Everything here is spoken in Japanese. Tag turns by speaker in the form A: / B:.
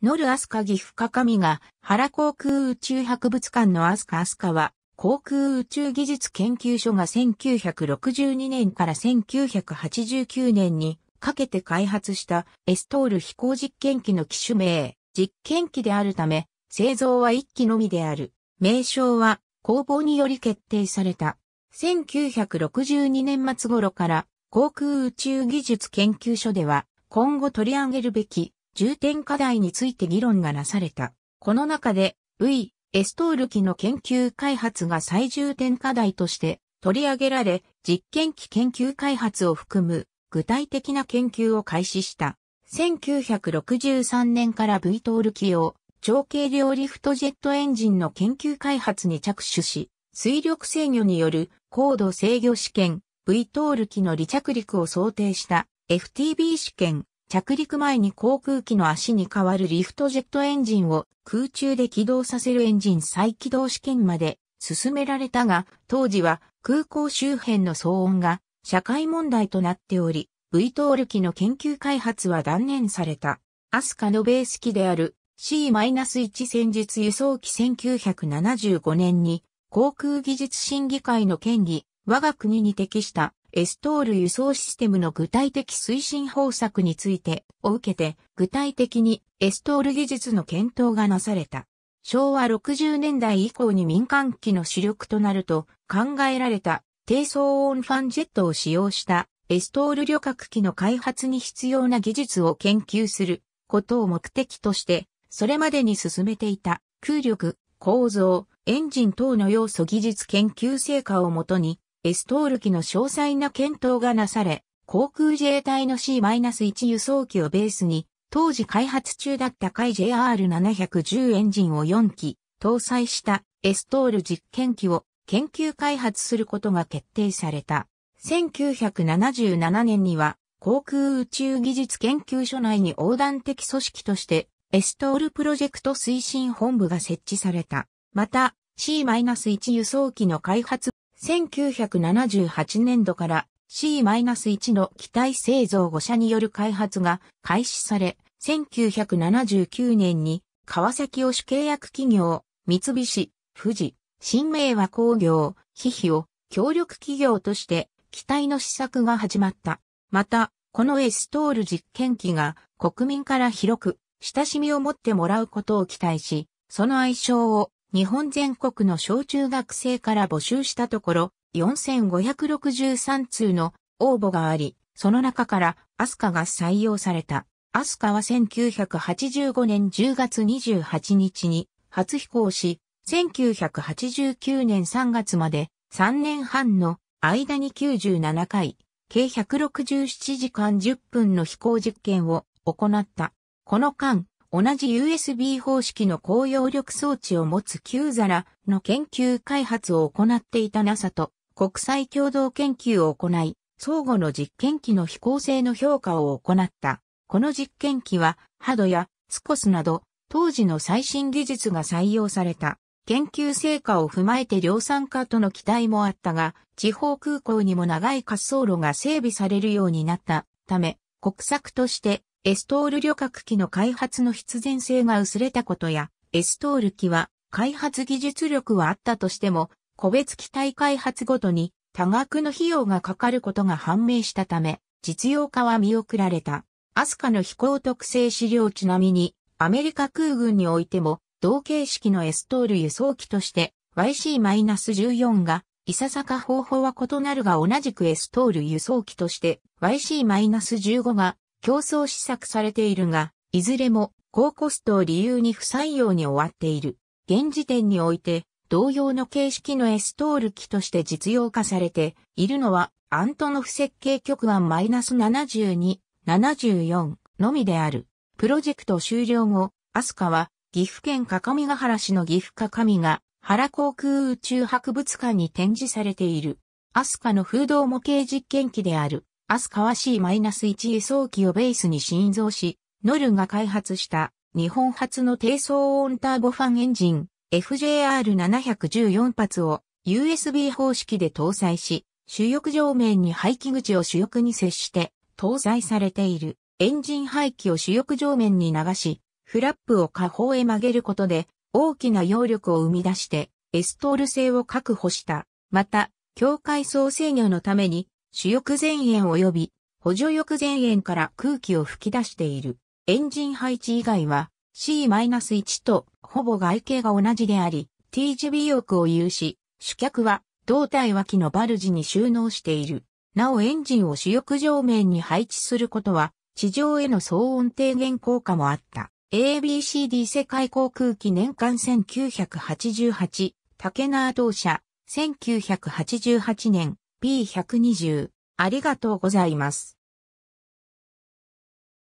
A: ノルアスカ岐阜カカミが原航空宇宙博物館のアスカアスカは航空宇宙技術研究所が1962年から1989年にかけて開発したエストール飛行実験機の機種名、実験機であるため製造は1機のみである。名称は工房により決定された。1962年末頃から航空宇宙技術研究所では今後取り上げるべき重点課題について議論がなされた。この中で、ウイ・エストール機の研究開発が最重点課題として取り上げられ、実験機研究開発を含む具体的な研究を開始した。1963年から V トール機を長軽量リフトジェットエンジンの研究開発に着手し、水力制御による高度制御試験、V トール機の離着陸を想定した FTB 試験、着陸前に航空機の足に代わるリフトジェットエンジンを空中で起動させるエンジン再起動試験まで進められたが、当時は空港周辺の騒音が社会問題となっており、V トール機の研究開発は断念された。アスカのベース機である C-1 戦術輸送機1975年に航空技術審議会の権利、我が国に適したエストール輸送システムの具体的推進方策についてを受けて具体的にエストール技術の検討がなされた。昭和60年代以降に民間機の主力となると考えられた低騒音ファンジェットを使用したエストール旅客機の開発に必要な技術を研究することを目的として、それまでに進めていた空力、構造、エンジン等の要素技術研究成果をもとに、エストール機の詳細な検討がなされ、航空自衛隊の C-1 輸送機をベースに、当時開発中だった海 JR710 エンジンを4機、搭載したエストール実験機を研究開発することが決定された。1977年には航空宇宙技術研究所内に横断的組織としてエストールプロジェクト推進本部が設置された。また C-1 輸送機の開発1978年度から C-1 の機体製造5社による開発が開始され、1979年に川崎を主契約企業、三菱、富士、新明和工業、ヒヒを協力企業として機体の試作が始まった。また、このエストール実験機が国民から広く親しみを持ってもらうことを期待し、その愛称を日本全国の小中学生から募集したところ、4563通の応募があり、その中からアスカが採用された。アスカは1985年10月28日に初飛行し、1989年3月まで3年半の間に97回、計167時間10分の飛行実験を行った。この間、同じ USB 方式の高揚力装置を持つ9皿の研究開発を行っていた NASA と国際共同研究を行い、相互の実験機の飛行性の評価を行った。この実験機は、ハドやスコスなど、当時の最新技術が採用された。研究成果を踏まえて量産化との期待もあったが、地方空港にも長い滑走路が整備されるようになったため、国策としてエストール旅客機の開発の必然性が薄れたことや、エストール機は開発技術力はあったとしても、個別機体開発ごとに多額の費用がかかることが判明したため、実用化は見送られた。アスカの飛行特性資料ちなみに、アメリカ空軍においても、同形式のエストール輸送機として YC-14 が、いささか方法は異なるが同じくエストール輸送機として YC-15 が競争施策されているが、いずれも高コストを理由に不採用に終わっている。現時点において、同様の形式のエストール機として実用化されているのは、アントノフ設計局案マイナス -72、74のみである。プロジェクト終了後、アスカは、岐阜県各務原市の岐阜各務が原航空宇宙博物館に展示されている。アスカの風洞模型実験機である。アスカワ C-1 輸送機をベースに新造し、ノルが開発した日本初の低騒音ターボファンエンジン FJR714 発を USB 方式で搭載し、主翼上面に排気口を主翼に接して搭載されているエンジン排気を主翼上面に流し、フラップを下方へ曲げることで大きな揚力を生み出してエストール性を確保した。また、境界層制御のために主翼前縁及び補助翼前縁から空気を吹き出している。エンジン配置以外は C-1 とほぼ外形が同じであり、T g b 翼を有し、主脚は胴体脇のバルジに収納している。なおエンジンを主翼上面に配置することは、地上への騒音低減効果もあった。ABCD 世界航空機年間1988、竹縄同社、1988年、P120 ありがとうございます。